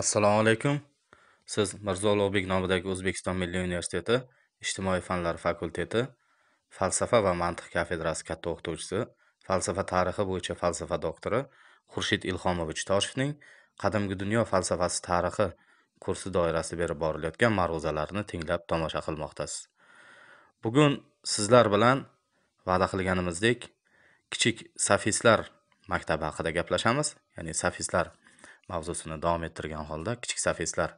assalomu alaykum siz mirzo ulug'bek nomidagi o'zbekiston milliy universiteti ijtimoiy fanlar fakulteti falsafa va mantiq kafedrasi katta o'qituvchisi falsafa tarixi bo'yicha falsafa doktori xurshid ilhomovich toshevning qadimgi dunyo falsafasi tarixi kursi doirasida berib borilayotgan ma'ruzalarni tinglab tomosha qilmoqdasiz bugun sizlar bilan va'da qilganimizdek kichik safislar maktabi haqida gaplashamiz ya'ni safislar mavzusini davom ettirgan holda kichik safislar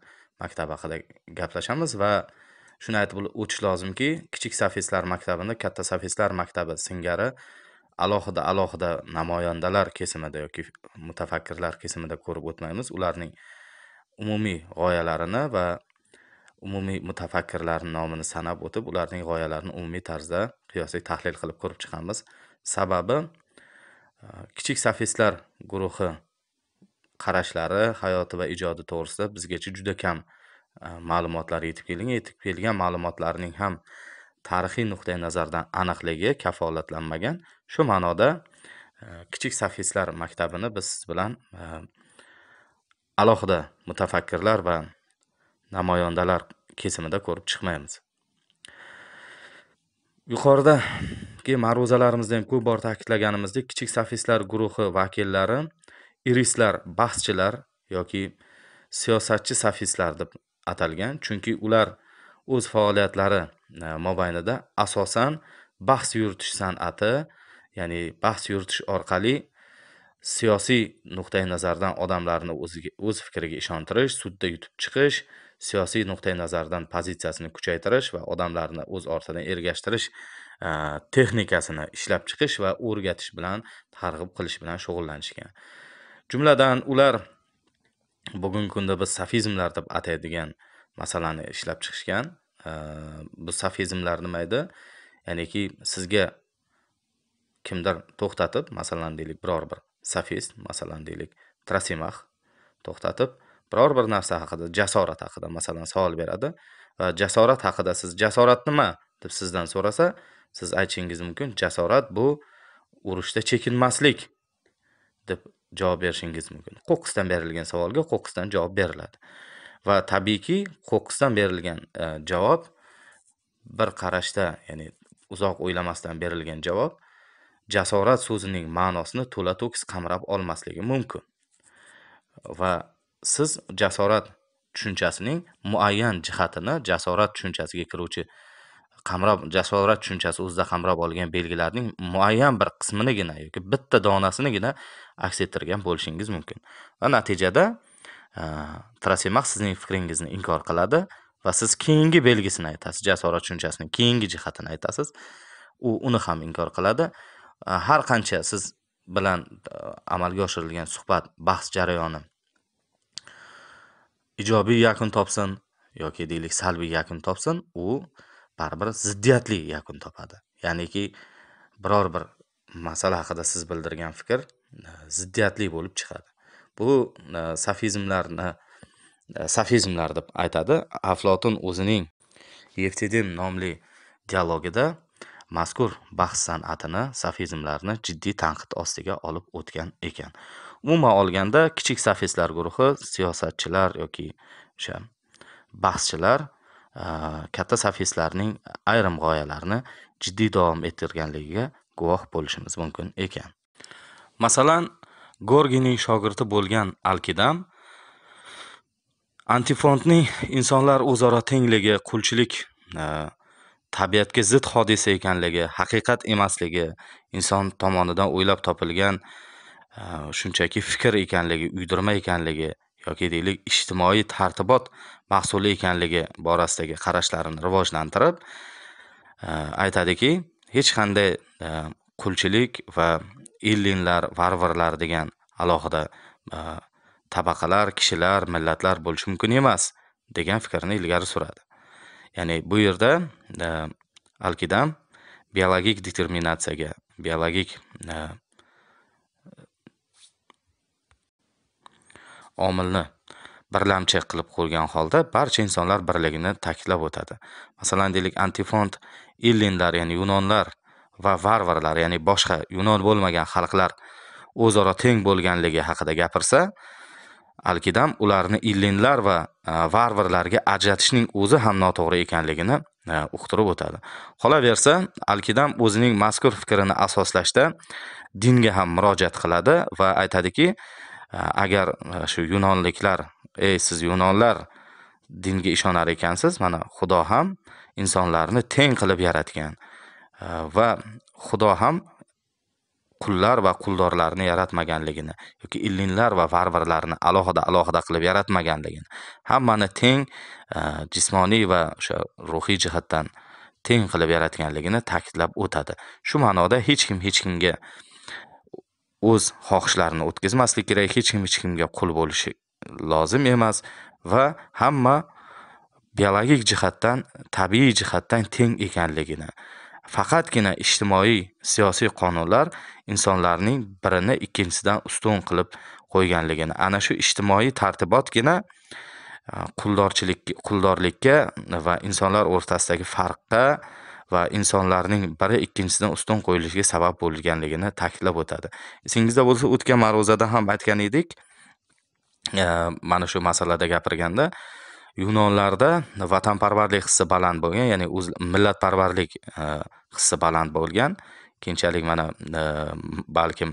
maktabi haqida gaplashamiz va shuni aytib o'tish lozimki kichik safislar maktabini katta safislar maktabi singari alohida alohida namoyandalar kesimida yoki mutafakkirlar kesimida ko'rib o'tmaymiz ularning umumiy g'oyalarini va umumiy mutafakkirlarni nomini sanab o'tib ularning g'oyalarini umumiy tarzda qiyosiy tahlil qilib ko'rib chiqamiz sababi kichik safistlar guruhi qarashlari hayoti va ijodi to'g'risida bizgacha juda kam e, ma'lumotlar yetib kelgan yetib kelgan ma'lumotlarning ham tarixiy nuqtai nazardan aniqligi kafolatlanmagan shu ma'noda e, kichik safislar maktabini biz siz bilan e, alohida mutafakkirlar va namoyondalar kesimida ko'rib chiqmaymiz yuqoridagi ma'ruzalarimizda ham ko'p bor ta'kidlaganimizdek kichik safislar guruhi vakillari irislar bahschilar yoki siyosatchi safislar deb atalgan chunki ular o'z faoliyatlari e, mobaynida asosan bahs yuritish san'ati ya'ni bahs yuritish orqali siyosiy nuqtai nazardan odamlarni o'ziga o'z fikriga ishontirish sudda yutib chiqish siyosiy nuqtai nazardan pozitsiyasini kuchaytirish va odamlarni o'z ortidan ergashtirish e, texnikasini ishlab chiqish va o'rgatish bilan targ'ib qilish bilan shug'ullanishgan jumladan ular bugungi kunda biz sofizmlar deb ataydigan masalani ishlab chiqishgan bu sofizmlar nima edi ya'niki sizga kimdir to'xtatib masalan deylik biror bir sofist masalan deylik trasimax to'xtatib biror bir narsa haqida jasorat haqida masalan savol beradi va jasorat haqida siz jasorat nima deb sizdan so'rasa siz aytishingiz mumkin jasorat bu urushda chekinmaslik deb javob berishingiz mumkin qo'qqisdan berilgan savolga qo'qqisdan javob beriladi va tabiiyki qo'qqisdan berilgan e, javob bir qarashda ya'ni uzoq o'ylamasdan berilgan javob jasorat so'zining ma'nosini to'la to'kis qamrab olmasligi mumkin va siz jasorat tushunchasining muayyan jihatini jasorat tushunchasiga kiruvchi qamrab jasorat tushunchasi o'zida qamrab olgan belgilarning muayyan bir qisminigina yoki bitta donasinigina aks ettirgan bo'lishingiz mumkin va natijada e, trosemax sizning fikringizni inkor qiladi va siz keyingi belgisini aytasiz jasorat tushunchasining keyingi jihatini aytasiz u uni ham inkor qiladi e, har qancha siz bilan e, amalga oshirilgan suhbat bahs jarayoni ijobiy yakun topsin yoki deylik salbiy yakun topsin u baribir ziddiyatli yakun topadi ya'niki biror bir masala haqida siz bildirgan fikr Э, ziddiyatli bo'lib chiqadi bu e, safizmlarni e, safizmlar deb aytadi aflotun o'zining yeftidim nomli dialogida mazkur bahs san'atini safizmlarni jiddiy tanqid ostiga olib o'tgan ekan umuman olganda kichik safistlar guruhi siyosatchilar yoki o'sha bahschilar e, katta safistlarning ayrim g'oyalarini jiddiy davom ettirganligiga guvoh bo'lishimiz mumkin ekan masalan gorgining shogirdi bo'lgan alkidam antifontning insonlar o'zaro tengligi qulchilik e, tabiatga zid hodisa ekanligi haqiqat emasligi inson tomonidan o'ylab topilgan e, shunchaki fikr ekanligi uydirma ekanligi yoki deylik ijtimoiy tartibot mahsuli ekanligi borasidagi qarashlarini rivojlantirib e, aytadiki hech qanday qulchilik va ellinlar varvarlar degan alohida e, tabaqalar kishilar millatlar bo'lishi mumkin emas degan fikrni ilgari suradi ya'ni bu yerda e, alkidam biologik determinatsiyaga biologik e, omilni birlamchi qilib qo'ygan holda barcha insonlar birligini ta'kidlab o'tadi masalan deylik antifont ellinlar ya'ni yunonlar va varvarlar ya'ni boshqa yunon bo'lmagan xalqlar o'zaro teng bo'lganligi haqida gapirsa alkidam ularni illinlar va e, varvarlarga ajratishning o'zi ham noto'g'ri ekanligini e, uqtirib o'tadi qolaversa alkidam o'zining mazkur fikrini asoslashda dinga ham murojaat qiladi va aytadiki e, agar shu yunonliklar ey siz yunonlar dinga ishonar ekansiz mana xudo ham insonlarni teng qilib yaratgan Э, va xudo ham qullar va quldorlarni yaratmaganligini yoki illinlar va varvarlarni alohida alohida qilib yaratmaganligini hammani teng e, jismoniy va o'sha ruhiy jihatdan teng qilib yaratganligini ta'kidlab o'tadi shu ma'noda hech kim hech kimga o'z xohishlarini o'tkazmaslik kerak hech kim hech kimga qul bo'lishi lozim emas va hamma biologik jihatdan tabiiy jihatdan teng ekanligini faqatgina ijtimoiy siyosiy qonunlar insonlarning birini ikkinchisidan ustun qilib qo'yganligini ana shu ijtimoiy tartibotgina e, quldorchilik quldorlikka va insonlar o'rtasidagi farqqa va insonlarning biri ikkinchisidan ustun qo'yilishiga sabab bo'lganligini ta'kidlab o'tadi esingizda bo'lsa o'tgan ma'ruzada ham aytgan edik e, mana shu masalada gapirganda yunonlarda vatanparvarlik hissi baland bo'lgan ya'ni o'z millatparvarlik e, hissi baland bo'lgan keyinchalik mana e, balkim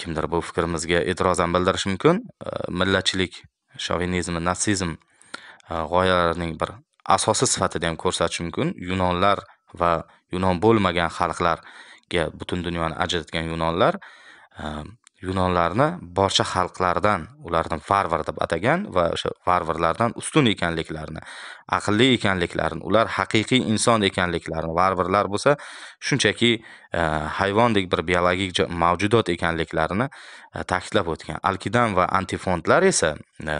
kimdir bu fikrimizga e'tiroz ham bildirishi mumkin e, millatchilik shovinizm natsizm g'oyalarining bir asosi sifatida ham ko'rsatish mumkin yunonlar va yunon bo'lmagan xalqlarga butun dunyoni ajratgan yunonlar yunonlarni boshqa xalqlardan ularni varvar deb atagan va o'sha varvarlardan ustun ekanliklarini aqlli ekanliklarini ular haqiqiy inson ekanliklarini varvarlar bo'lsa shunchaki e, hayvondek bir biologik mavjudot ekanliklarini e, ta'kidlab o'tgan alkidan va antifondlar esa e,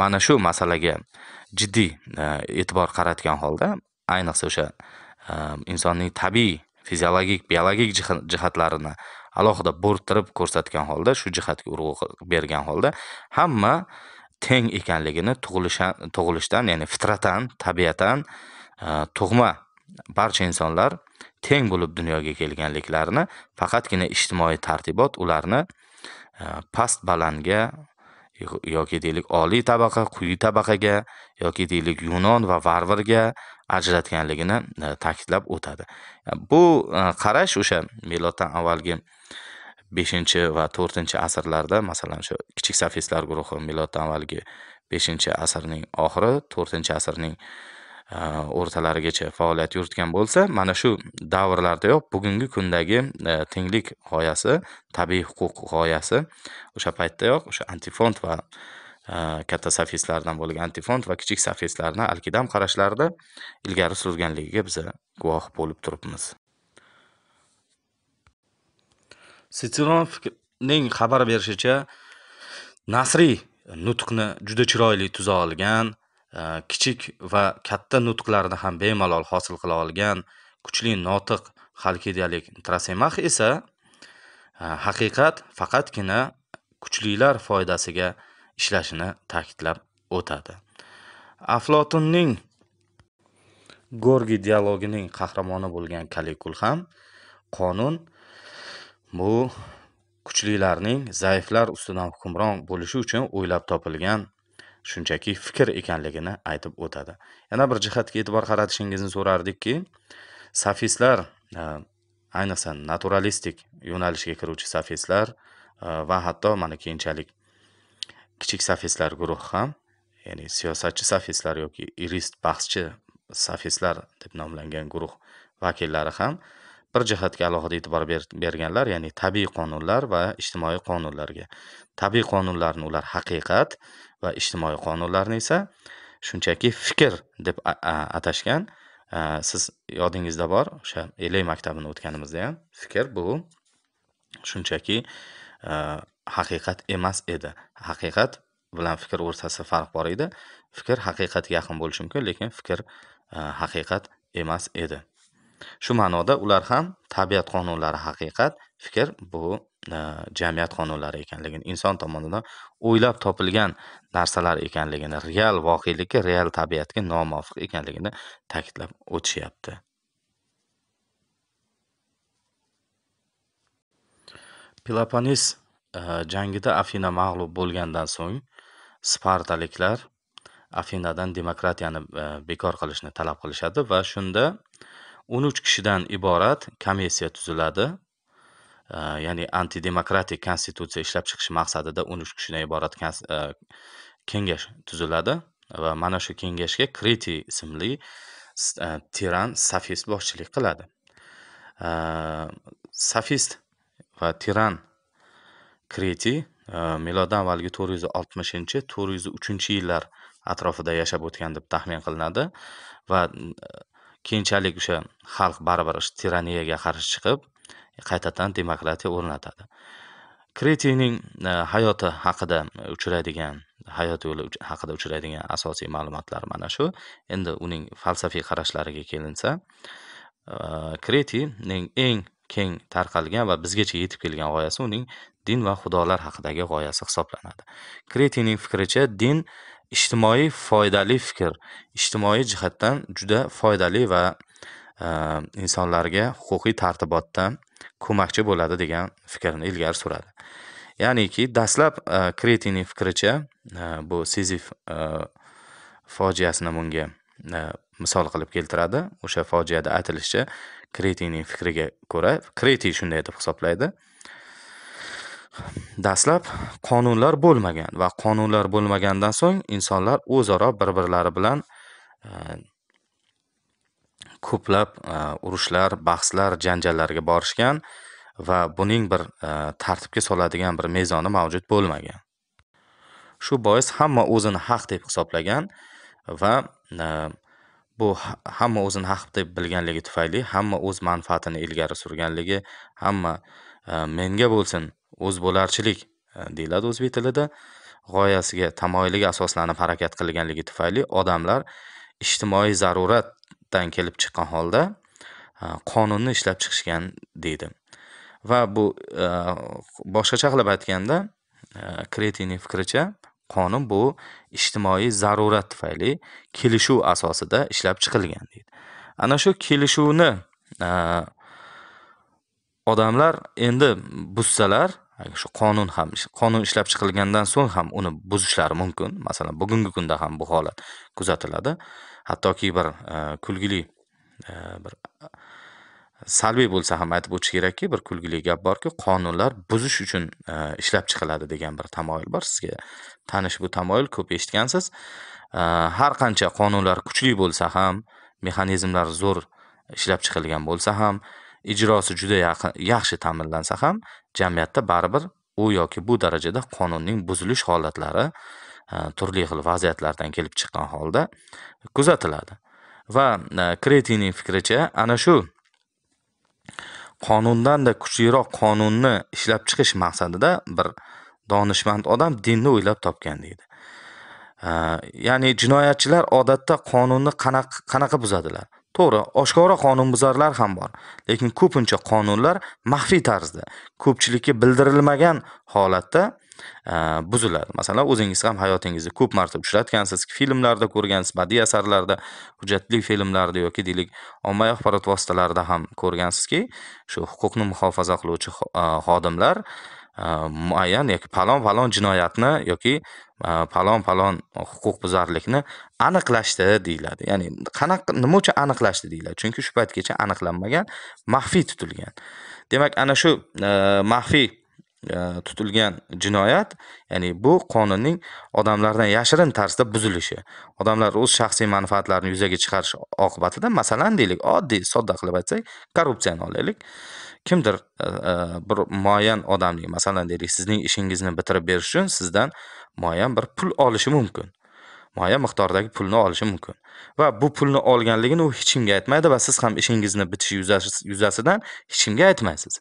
mana shu masalaga jiddiy e'tibor qaratgan holda ayniqsa o'sha insonning tabiiy fiziologik biologik jihatlarini alohida bo'rttirib ko'rsatgan holda shu jihatga urg'u bergan holda hamma teng ekanligini tug'ilishdan ya'ni fitratan tabiatan e, tug'ma barcha insonlar teng bo'lib dunyoga kelganliklarini faqatgina ijtimoiy tartibot ularni e, past balandga yoki deylik oliy tabaqa quyi tabaqaga yoki deylik yunon va varvarga ajratganligini e, ta'kidlab o'tadi e, bu e, qarash o'sha miloddan avvalgi beshinchi va to'rtinchi asrlarda masalan shu kichik sofistlar guruhi miloddan avvalgi beshinchi asrning oxiri to'rtinchi asrning o'rtalarigacha faoliyat yuritgan bo'lsa mana shu davrlardayoq bugungi kundagi tenglik g'oyasi tabiiy huquq g'oyasi o'sha paytdayoq o'sha antifond va Э, katta sofistlardan bo'lgan antifond va kichik sofistlarni alkidam qarashlarida ilgari surganligiga biz e, guvoh bo'lib turibmiz sitironovning xabar berishicha nasriy nutqni juda chiroyli tuza olgan e, kichik va katta nutqlarni ham bemalol hosil qila olgan kuchli notiq xalkidalik trasemax esa e, haqiqat faqatgina kuchlilar foydasiga ishlashini ta'kidlab o'tadi aflotunning gorgi dialogining qahramoni bo'lgan kalikul ham qonun bu kuchlilarning zaiflar ustidan hukmron bo'lishi uchun o'ylab topilgan shunchaki fikr ekanligini aytib o'tadi yana bir jihatga e'tibor qaratishingizni so'rardikki safistlar e, ayniqsa naturalistik yo'nalishga kiruvchi safistlar e, va hatto mana keyinchalik kichik safislar guruhi ham ya'ni siyosatchi safislar yoki yurist bahschi safislar deb nomlangan guruh vakillari ham bir jihatga alohida e'tibor berganlar ya'ni tabiiy qonunlar va ijtimoiy qonunlarga tabiiy qonunlarni ular haqiqat va ijtimoiy qonunlarni esa shunchaki fikr deb atashgan siz yodingizda bor o'sha eley maktabini o'tganimizda ham fikr bu shunchaki haqiqat emas edi haqiqat bilan fikr o'rtasida farq bor edi fikr haqiqatga yaqin bo'lishi mumkin lekin fikr e, haqiqat emas edi shu ma'noda ular ham tabiat qonunlari haqiqat fikr bu e, jamiyat qonunlari ekanligini inson tomonidan o'ylab topilgan narsalar ekanligini real voqelikka real tabiatga nomuvofiq ekanligini ta'kidlab o'tishyapti peloponnes Э, jangida afina mag'lub bo'lgandan so'ng spartaliklar afinadan demokratiyani e, bekor qilishni talab qilishadi va shunda o'n uch kishidan iborat komissiya tuziladi e, ya'ni antidemokratik konstitutsiya ishlab chiqish maqsadida o'n uch kishidan iborat e, kengash tuziladi va mana shu kengashga kriti ismli tiran safist boshchilik qiladi safist va tiran Kreti e, miloddan avvalgi to'rt to'rt yuz oltmishinchi yuz uchinchi yillar atrofida yashab o'tgan deb taxmin qilinadi va e, keyinchalik o'sha xalq baribir tiraniyaga qarshi chiqib qaytadan demokratiya o'rnatadi kretiyning e, hayoti haqida uchraydigan hayot yo'li haqida uchraydigan asosiy ma'lumotlar mana shu endi uning falsafiy qarashlariga kelinsa kretiyning eng keng tarqalgan va bizgacha yetib kelgan g'oyasi uning din va xudolar haqidagi g'oyasi hisoblanadi kretining fikricha din ijtimoiy foydali fikr ijtimoiy jihatdan juda foydali va e, insonlarga huquqiy tartibotda ko'makchi bo'ladi degan fikrni ilgari suradi ya'niki dastlab e, kretining fikricha e, bu sizif e, fojiasini bunga e, misol qilib keltiradi o'sha fojiada aytilishicha kretining fikriga ko'ra kretiy shunday deb hisoblaydi dastlab qonunlar bo'lmagan va qonunlar bo'lmagandan so'ng insonlar o'zaro bir birlari bilan e, ko'plab e, urushlar bahslar janjallarga borishgan va buning bir e, tartibga soladigan bir mezoni mavjud bo'lmagan shu bois hamma o'zini haq deb hisoblagan va bu hamma o'zini haq deb bilganligi tufayli hamma o'z manfaatini ilgari surganligi hamma e, menga bo'lsin o'zbo'larchilik e, deyiladi o'zbek tilida g'oyasiga tamoyiliga asoslanib harakat qilganligi tufayli odamlar ijtimoiy zaruratdan kelib chiqqan holda e, qonunni ishlab chiqishgan deydi va bu boshqacha qilib aytganda kretinin fikricha qonun bu ijtimoiy zarurat tufayli kelishuv asosida ishlab chiqilgan deydi ana shu kelishuvni odamlar endi buzsalar shu qonun ham qonun ishlab chiqilgandan so'ng ham uni buzishlari mumkin masalan bugungi kunda ham bu holat kuzatiladi hattoki bir kulgili bir salbiy bo'lsa ham aytib o'tish kerakki bir kulgili gap borki qonunlar buzish uchun e, ishlab chiqiladi degan bir tamoyil bor sizga tanish bu tamoyil ko'p eshitgansiz e, har qancha qonunlar kuchli bo'lsa ham mexanizmlar zo'r ishlab chiqilgan bo'lsa ham ijrosi juda yaxshi ta'minlansa ham jamiyatda baribir u yoki bu darajada qonunning buzilish holatlari e, turli xil vaziyatlardan kelib chiqqan holda kuzatiladi va kretinning fikricha ana shu qonundanda kuchliroq qonunni ishlab chiqish maqsadida bir donishmand odam dinni o'ylab topgan deydi ya'ni jinoyatchilar odatda qonunni qanaqa qanaqa buzadilar to'g'ri oshkora qonunbuzarlar ham bor lekin ko'pincha qonunlar maxfiy tarzda ko'pchilikka bildirilmagan holatda Э, buziladi. Masalan, o'zingiz ham hayotingizda ko'p marta uchratgansiz, filmlarda ko'rgansiz, badiiy asarlarda, hujjatli filmlarda yoki deylik, ommaviy axborot vositalarida ham ko'rgansizki, shu huquqni muhofaza qiluvchi e, xodimlar e, muayyan yoki palon palon jinoyatni yoki e, palon palon huquqbuzarlikni aniqlashdi deyiladi. Ya'ni qanaqa nima uchun aniqlashdi deyiladi? Chunki shu paytgacha aniqlanmagan, maxfiy tutilgan. Demak, ana shu maxfiy E, tutilgan jinoyat ya'ni bu qonunning odamlardan yashirin tarzda buzilishi odamlar o'z shaxsiy manfaatlarini yuzaga chiqarish oqibatida masalan deylik oddiy sodda qilib aytsak korrupsiyani olaylik kimdir e, e, bir muayyan odamning masalan deylik sizning ishingizni bitirib berish uchun sizdan muayyan bir pul olishi mumkin muayyan miqdordagi pulni olishi mumkin va bu pulni olganligini u hech kimga aytmaydi va siz ham ishingizni bitishi yuzasidan hech kimga aytmaysiz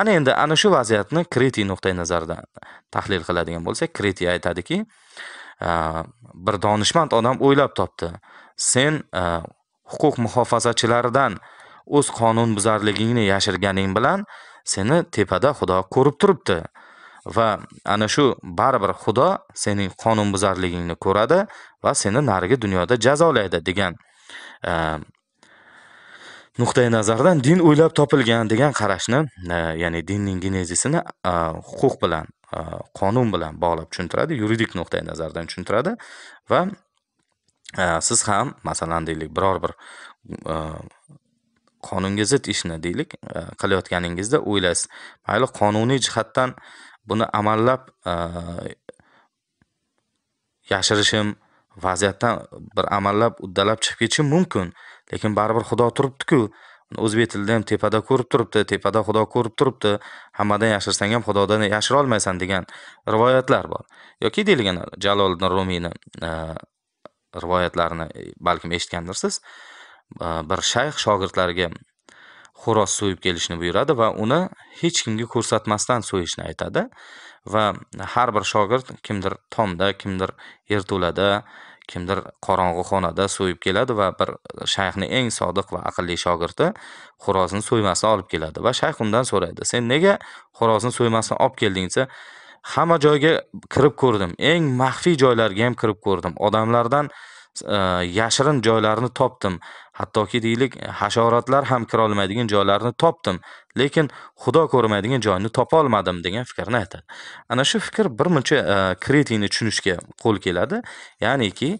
ana endi ana shu vaziyatni kriti nuqtai nazaridan tahlil qiladigan bo'lsak kriti aytadiki bir donishmand odam o'ylab topdi sen huquq muhofazachilaridan o'z qonunbuzarligingni yashirganing bilan seni tepada xudo ko'rib turibdi va ana shu baribir xudo sening qonunbuzarligingni ko'radi va seni narigi dunyoda jazolaydi degan e, nuqtai nazardan din o'ylab topilgan degan qarashni e, ya'ni dinning genezisini e, huquq bilan qonun bilan bog'lab tushuntiradi yuridik nuqtai nazardan tushuntiradi va siz ham masalan deylik biror bir qonunga zid ishni deylik qilayotganingizda o'ylaysiz mayli qonuniy jihatdan buni amallab e, yashirishim vaziyatdan bir amallab uddalab chiqib ketishim mumkin lekin baribir xudo turibdiku o'zbek tilida ham tepada ko'rib turibdi tepada xudo ko'rib turibdi hammadan yashirsang ham xudodan yashira olmaysan degan rivoyatlar bor yoki deyilgan jaloliddin rumiyni e, rivoyatlarini e, balkim eshitgandirsiz bir shayx shogirdlariga xo'roz so'yib kelishni buyuradi va uni hech kimga ko'rsatmasdan so'yishni aytadi va har bir shogird kimdir tomda kimdir yerto'lada kimdir qorong'i xonada so'yib keladi va bir shayxni eng sodiq va aqlli shogirdi xo'rozni so'ymasdan olib keladi va shayx undan so'raydi sen nega xo'rozni so'ymasdan olib kelding desa hamma joyga kirib ko'rdim eng maxfiy joylarga ham kirib ko'rdim odamlardan Э, yashirin joylarini topdim hattoki deylik hasharotlar ham kirolmaydigan joylarini topdim lekin xudo ko'rmaydigan joyni topolmadim degan fikrni aytadi ana shu fikr muncha e, kretiyni tushunishga qo'l keladi ya'niki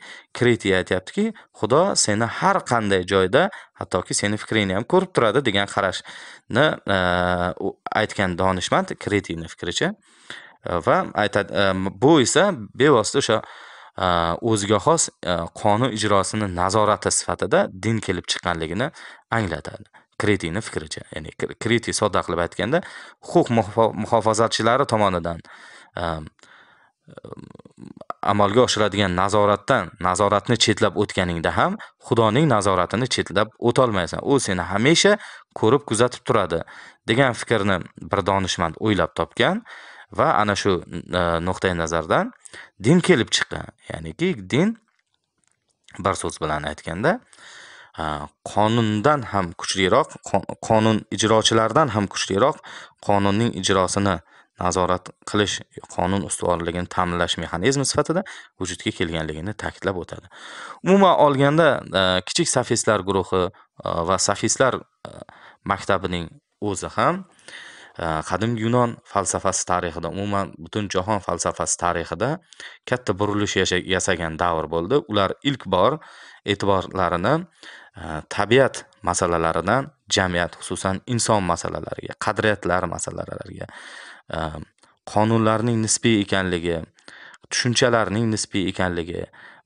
kretiy aytyaptiki xudo seni har qanday joyda hattoki seni fikringni ham ko'rib turadi degan qarashni e, aytgan donishmand kretiyni fikricha e, va aytadi bu esa bevosita o'sha Э, o'ziga xos э, qonun ijrosini nazorati sifatida din kelib chiqqanligini anglatadi kretiyni fikricha ya'ni kretiy sodda qilib aytganda huquq muhofazachilari tomonidan ehm, ehm, amalga oshiradigan nazoratdan nazoratni chetlab o'tganingda ham xudoning nazoratini chetlab o'tolmaysan u seni hamisha ko'rib kuzatib turadi degan fikrni bir donishmand o'ylab topgan va ana shu e, nuqtai nazardan din kelib chiqqan ya'niki din bir so'z bilan aytganda e, qonundan ham kuchliroq qonun ijrochilardan ham kuchliroq qonunning ijrosini nazorat qilish qonun ustuvorligini ta'minlash mexanizmi sifatida vujudga kelganligini ta'kidlab o'tadi umuman olganda e, kichik safistlar guruhi va safistlar maktabining o'zi ham Э, qadimgi yunon falsafasi tarixida umuman butun jahon falsafasi tarixida katta burilish yasagan davr bo'ldi ular ilk bor e'tiborlarini e, tabiat masalalaridan jamiyat xususan inson masalalariga qadriyatlar masalalariga e, qonunlarning nisbiy ekanligi tushunchalarning nisbiy ekanligi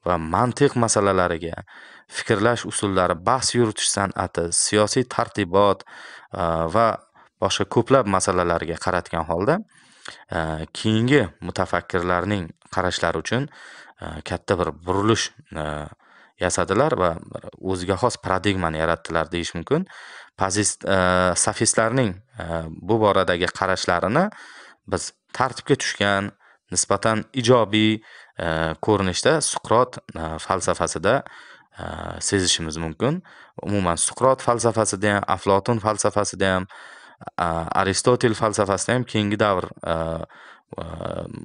va mantiq masalalariga fikrlash usullari bahs yuritish san'ati siyosiy tartibot e, va boshqa ko'plab masalalarga qaratgan holda e, keyingi mutafakkirlarning qarashlari uchun e, katta bir burilish e, yasadilar va o'ziga xos paradigmani yaratdilar deyish mumkin pozist sofistlarning bu boradagi qarashlarini biz tartibga tushgan nisbatan ijobiy ko'rinishda suqrot falsafasida sezishimiz mumkin umuman suqrot falsafasida ham aflotun falsafasida ham aristotel falsafasida ham keyingi davr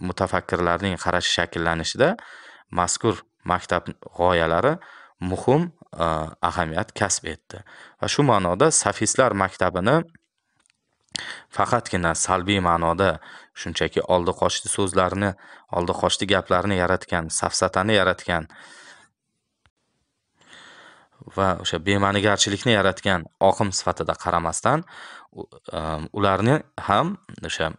mutafakkirlarning qarashi shakllanishida mazkur maktab g'oyalari muhim ahamiyat kasb etdi va shu ma'noda sofistlar maktabini faqatgina salbiy ma'noda shunchaki oldi qochdi so'zlarni oldi qochdi gaplarni yaratgan safsatani yaratgan va o'sha bema'nigarchilikni yaratgan oqim sifatida qaramasdan Um, ularni ham o'sha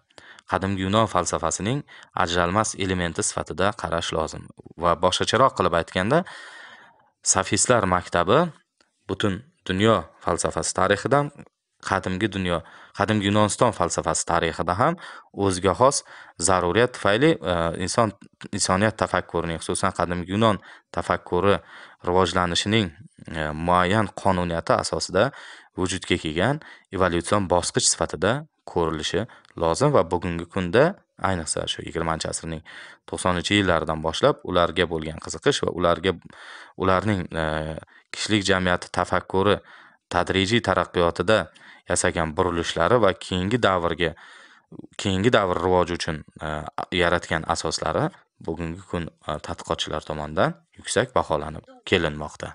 qadimgi yunon falsafasining ajralmas elementi sifatida qarash lozim va boshqacharoq qilib aytganda sofistlar maktabi butun dunyo falsafasi tarixidan qadimgi dunyo qadimgi yunoniston falsafasi tarixida ham o'ziga xos zaruriyat tufayli e, inson insoniyat tafakkurining xususan qadimgi yunon tafakkuri rivojlanishining e, muayyan qonuniyati asosida vujudga kelgan evolyutsion bosqich sifatida ko'rilishi lozim va bugungi kunda ayniqsa shu yigirmanchi asrning to'qsoninchi yillaridan boshlab ularga bo'lgan qiziqish va ularga ularning e, kishilik jamiyati tafakkuri tadrijiy taraqqiyotida yasagan burilishlari va keyingi davrga keyingi davr rivoji uchun e, yaratgan asoslari bugungi kun e, tadqiqotchilar tomonidan yuksak baholanib kelinmoqda